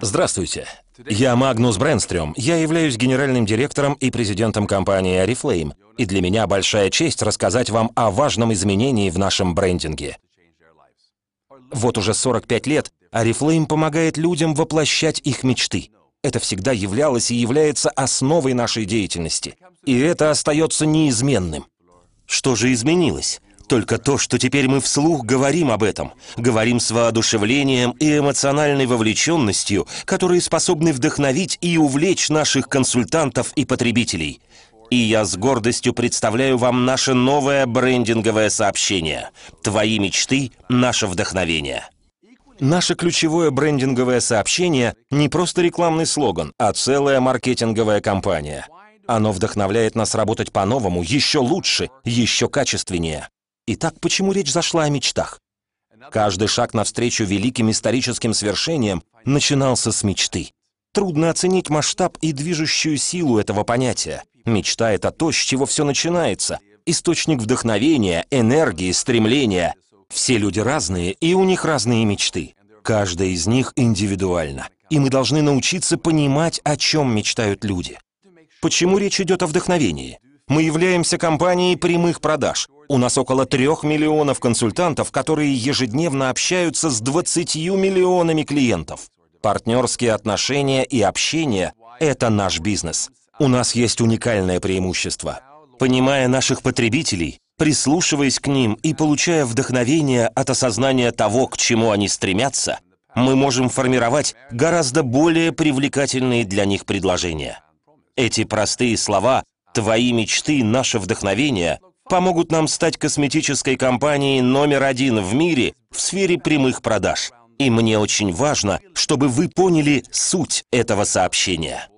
Здравствуйте. Я Магнус Бренстрём. Я являюсь генеральным директором и президентом компании Арифлейм. И для меня большая честь рассказать вам о важном изменении в нашем брендинге. Вот уже 45 лет Арифлейм помогает людям воплощать их мечты. Это всегда являлось и является основой нашей деятельности. И это остается неизменным. Что же изменилось? Только то, что теперь мы вслух говорим об этом, говорим с воодушевлением и эмоциональной вовлеченностью, которые способны вдохновить и увлечь наших консультантов и потребителей. И я с гордостью представляю вам наше новое брендинговое сообщение. Твои мечты — наше вдохновение. Наше ключевое брендинговое сообщение — не просто рекламный слоган, а целая маркетинговая кампания. Оно вдохновляет нас работать по-новому, еще лучше, еще качественнее. Итак, почему речь зашла о мечтах? Каждый шаг навстречу великим историческим свершениям начинался с мечты. Трудно оценить масштаб и движущую силу этого понятия. Мечта — это то, с чего все начинается. Источник вдохновения, энергии, стремления. Все люди разные, и у них разные мечты. Каждая из них индивидуальна. И мы должны научиться понимать, о чем мечтают люди. Почему речь идет о вдохновении? Мы являемся компанией прямых продаж. У нас около трех миллионов консультантов, которые ежедневно общаются с 20 миллионами клиентов. Партнерские отношения и общение — это наш бизнес. У нас есть уникальное преимущество. Понимая наших потребителей, прислушиваясь к ним и получая вдохновение от осознания того, к чему они стремятся, мы можем формировать гораздо более привлекательные для них предложения. Эти простые слова «твои мечты, наше вдохновение» помогут нам стать косметической компанией номер один в мире в сфере прямых продаж. И мне очень важно, чтобы вы поняли суть этого сообщения.